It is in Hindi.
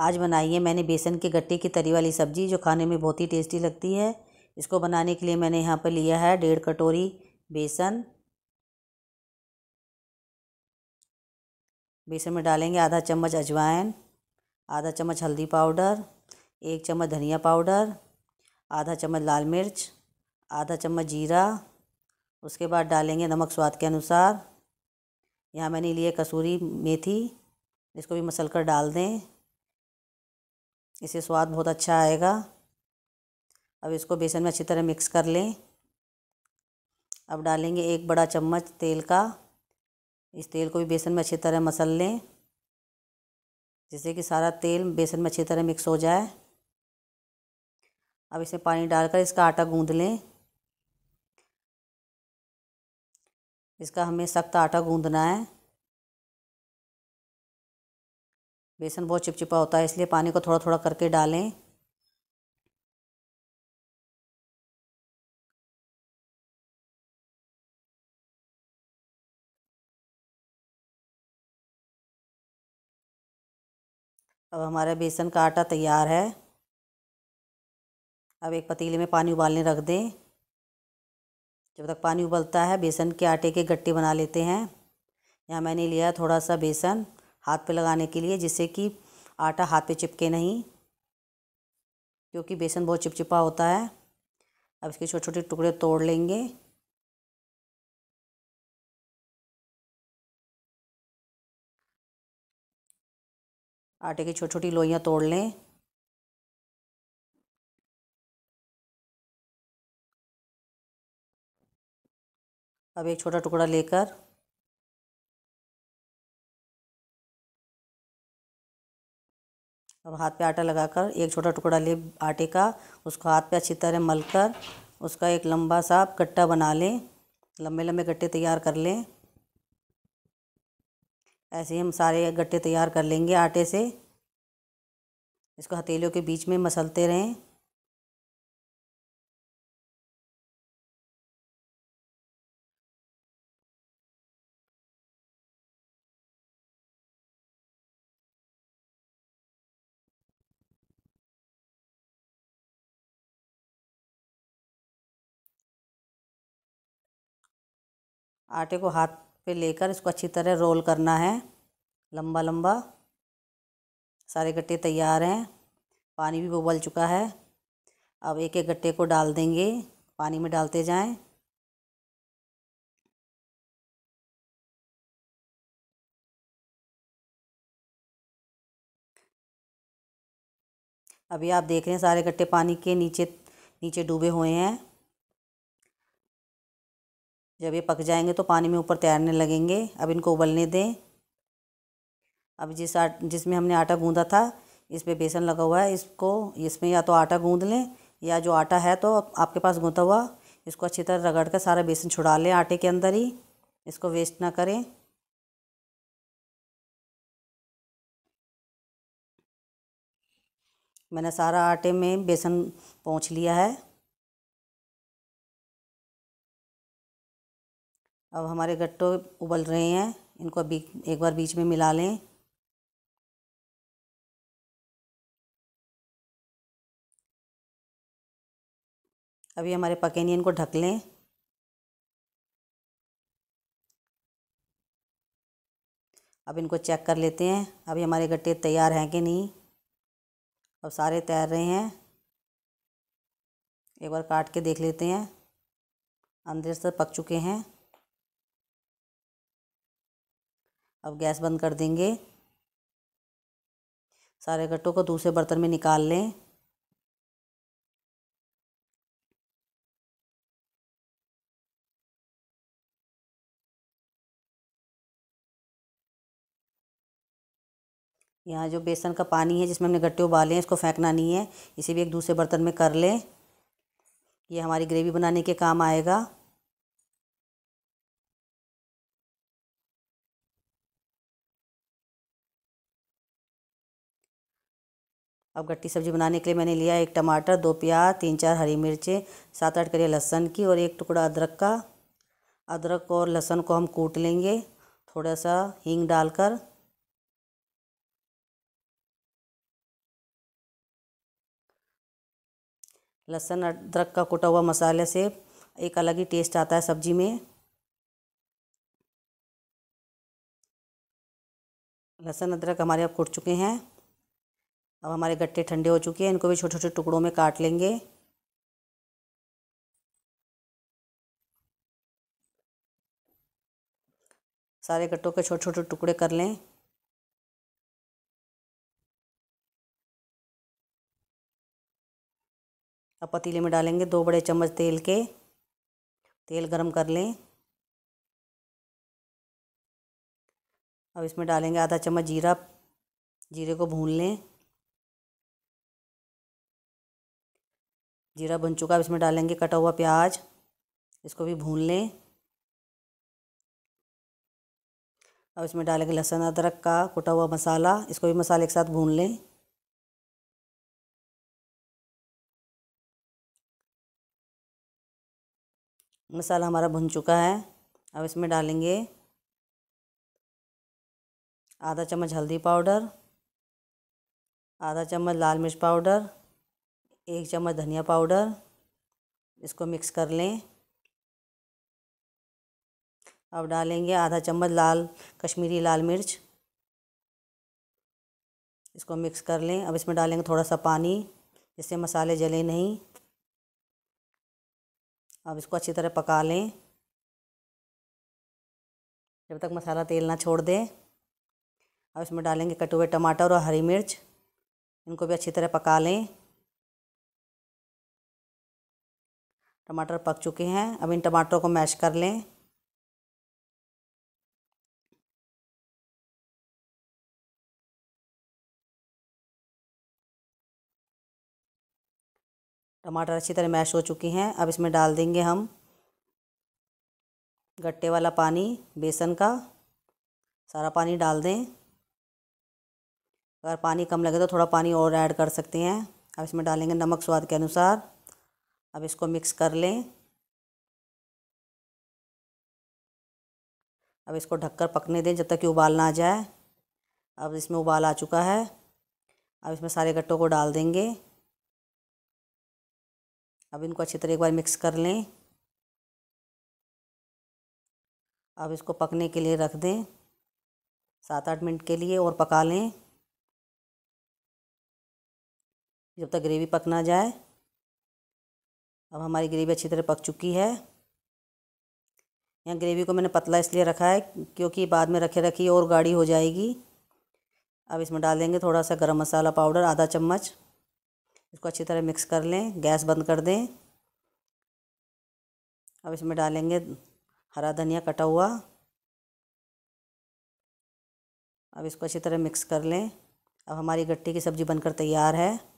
आज बनाई है मैंने बेसन के गट्टे की तरी वाली सब्ज़ी जो खाने में बहुत ही टेस्टी लगती है इसको बनाने के लिए मैंने यहाँ पर लिया है डेढ़ कटोरी बेसन बेसन में डालेंगे आधा चम्मच अजवाइन आधा चम्मच हल्दी पाउडर एक चम्मच धनिया पाउडर आधा चम्मच लाल मिर्च आधा चम्मच जीरा उसके बाद डालेंगे नमक स्वाद के अनुसार यहाँ मैंने लिए कसूरी मेथी इसको भी मसल कर डाल दें इसे स्वाद बहुत अच्छा आएगा अब इसको बेसन में अच्छी तरह मिक्स कर लें अब डालेंगे एक बड़ा चम्मच तेल का इस तेल को भी बेसन में अच्छी तरह मसल लें जिससे कि सारा तेल बेसन में अच्छी तरह मिक्स हो जाए अब इसमें पानी डालकर इसका आटा गूंद लें इसका हमें सख्त आटा गूंदना है बेसन बहुत चिपचिपा होता है इसलिए पानी को थोड़ा थोड़ा करके डालें अब हमारा बेसन का आटा तैयार है अब एक पतीले में पानी उबालने रख दें जब तक पानी उबलता है बेसन के आटे के गट्टे बना लेते हैं यहाँ मैंने लिया थोड़ा सा बेसन हाथ पे लगाने के लिए जिससे कि आटा हाथ पे चिपके नहीं क्योंकि बेसन बहुत चिपचिपा होता है अब इसके छोटे छोटे टुकड़े तोड़ लेंगे आटे की छोटी छोटी लोइयाँ तोड़ लें अब एक छोटा टुकड़ा लेकर अब हाथ पे आटा लगाकर एक छोटा टुकड़ा ले आटे का उसको हाथ पे अच्छी तरह मल कर उसका एक लंबा सा गट्टा बना लें लंबे लंबे गट्टे तैयार कर लें ऐसे ही हम सारे गट्टे तैयार कर लेंगे आटे से इसको हथेलियों के बीच में मसलते रहें आटे को हाथ पे लेकर इसको अच्छी तरह रोल करना है लंबा लंबा सारे गट्टे तैयार हैं पानी भी उबल चुका है अब एक एक गट्टे को डाल देंगे पानी में डालते जाएं अभी आप देख रहे हैं सारे गट्टे पानी के नीचे नीचे डूबे हुए हैं जब ये पक जाएंगे तो पानी में ऊपर तैरने लगेंगे अब इनको उबलने दें अब जिस आट जिसमें हमने आटा गूंदा था इस पर बेसन लगा हुआ है इसको इसमें या तो आटा गूंद लें या जो आटा है तो आपके पास गूँधा हुआ इसको अच्छी तरह रगड़ कर सारा बेसन छुड़ा लें आटे के अंदर ही इसको वेस्ट ना करें मैंने सारा आटे में बेसन पहुँच लिया है अब हमारे गट्टो उबल रहे हैं इनको अभी एक बार बीच में मिला लें अभी हमारे पकेनियन को ढक लें अब इनको चेक कर लेते हैं अभी हमारे गट्टे तैयार हैं कि नहीं अब सारे तैर रहे हैं एक बार काट के देख लेते हैं अंदर से पक चुके हैं अब गैस बंद कर देंगे सारे गट्टों को दूसरे बर्तन में निकाल लें यहाँ जो बेसन का पानी है जिसमें हमने गट्टे उबाले हैं इसको फेंकना नहीं है इसे भी एक दूसरे बर्तन में कर लें ये हमारी ग्रेवी बनाने के काम आएगा अब गट्टी सब्जी बनाने के लिए मैंने लिया एक टमाटर दो प्याज तीन चार हरी मिर्चें सात आठ करिए लहसन की और एक टुकड़ा अदरक का अदरक और लहसन को हम कूट लेंगे थोड़ा सा हींग डालकर लहसुन अदरक का कुटा हुआ मसाले से एक अलग ही टेस्ट आता है सब्जी में लहसुन अदरक हमारे अब कूट चुके हैं अब हमारे गट्टे ठंडे हो चुके हैं इनको भी छोटे छोटे टुकड़ों में काट लेंगे सारे गट्टों के छोटे छोटे टुकड़े कर लें अब पतीले में डालेंगे दो बड़े चम्मच तेल के तेल गरम कर लें अब इसमें डालेंगे आधा चम्मच जीरा जीरे को भून लें जीरा बन चुका है इसमें डालेंगे कटा हुआ प्याज इसको भी भून लें अब इसमें डालेंगे लहसुन अदरक का कुटा हुआ मसाला इसको भी मसाले के साथ भून लें मसाला हमारा भुन चुका है अब इसमें डालेंगे आधा चम्मच हल्दी पाउडर आधा चम्मच लाल मिर्च पाउडर एक चम्मच धनिया पाउडर इसको मिक्स कर लें अब डालेंगे आधा चम्मच लाल कश्मीरी लाल मिर्च इसको मिक्स कर लें अब इसमें डालेंगे थोड़ा सा पानी जिससे मसाले जले नहीं अब इसको अच्छी तरह पका लें जब तक मसाला तेल ना छोड़ दे अब इसमें डालेंगे कटे हुए टमाटर और हरी मिर्च इनको भी अच्छी तरह पका लें टमाटर पक चुके हैं अब इन टमाटरों को मैश कर लें टमाटर अच्छी तरह मैश हो चुके हैं अब इसमें डाल देंगे हम गट्टे वाला पानी बेसन का सारा पानी डाल दें अगर पानी कम लगे तो थोड़ा पानी और ऐड कर सकते हैं अब इसमें डालेंगे नमक स्वाद के अनुसार अब इसको मिक्स कर लें अब इसको ढककर पकने दें जब तक कि उबाल ना आ जाए अब इसमें उबाल आ चुका है अब इसमें सारे गट्टों को डाल देंगे अब इनको अच्छी तरह एक बार मिक्स कर लें अब इसको पकने के लिए रख दें सात आठ मिनट के लिए और पका लें जब तक ग्रेवी पक ना जाए अब हमारी ग्रेवी अच्छी तरह पक चुकी है यहाँ ग्रेवी को मैंने पतला इसलिए रखा है क्योंकि बाद में रखे रखी और गाढ़ी हो जाएगी अब इसमें डाल देंगे थोड़ा सा गरम मसाला पाउडर आधा चम्मच इसको अच्छी तरह मिक्स कर लें गैस बंद कर दें अब इसमें डालेंगे हरा धनिया कटा हुआ अब इसको अच्छी तरह मिक्स कर लें अब हमारी गट्टी की सब्ज़ी बनकर तैयार है